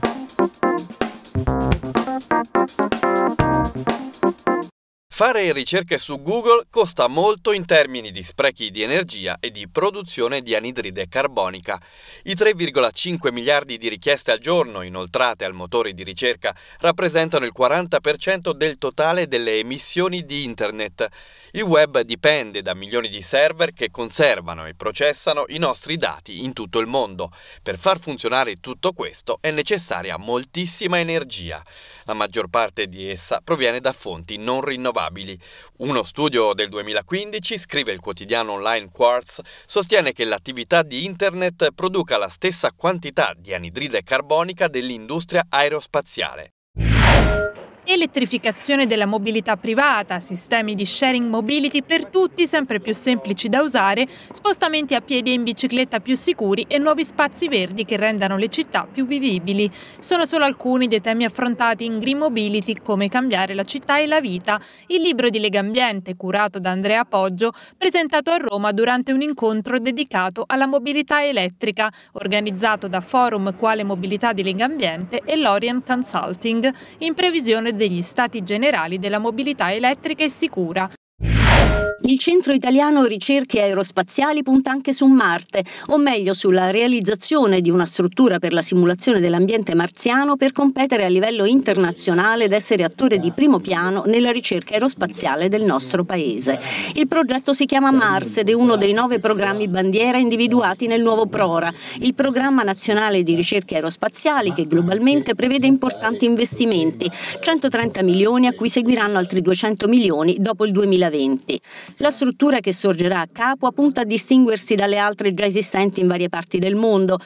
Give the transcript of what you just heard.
Thank you. Fare ricerche su Google costa molto in termini di sprechi di energia e di produzione di anidride carbonica. I 3,5 miliardi di richieste al giorno inoltrate al motore di ricerca rappresentano il 40% del totale delle emissioni di Internet. Il web dipende da milioni di server che conservano e processano i nostri dati in tutto il mondo. Per far funzionare tutto questo è necessaria moltissima energia. La maggior parte di essa proviene da fonti non rinnovabili rinnovabili. Uno studio del 2015, scrive il quotidiano online Quartz, sostiene che l'attività di Internet produca la stessa quantità di anidride carbonica dell'industria aerospaziale. Elettrificazione della mobilità privata, sistemi di sharing mobility per tutti sempre più semplici da usare, spostamenti a piedi e in bicicletta più sicuri e nuovi spazi verdi che rendano le città più vivibili. Sono solo alcuni dei temi affrontati in Green Mobility come cambiare la città e la vita, il libro di Legambiente curato da Andrea Poggio, presentato a Roma durante un incontro dedicato alla mobilità elettrica, organizzato da Forum Quale Mobilità di Legambiente e Lorient Consulting, in previsione del degli Stati Generali della Mobilità Elettrica e Sicura, il Centro Italiano Ricerche Aerospaziali punta anche su Marte, o meglio sulla realizzazione di una struttura per la simulazione dell'ambiente marziano per competere a livello internazionale ed essere attore di primo piano nella ricerca aerospaziale del nostro paese. Il progetto si chiama Mars ed è uno dei nove programmi bandiera individuati nel nuovo PRORA, il programma nazionale di ricerche aerospaziali che globalmente prevede importanti investimenti, 130 milioni a cui seguiranno altri 200 milioni dopo il 2020. La struttura che sorgerà a capo punta a distinguersi dalle altre già esistenti in varie parti del mondo.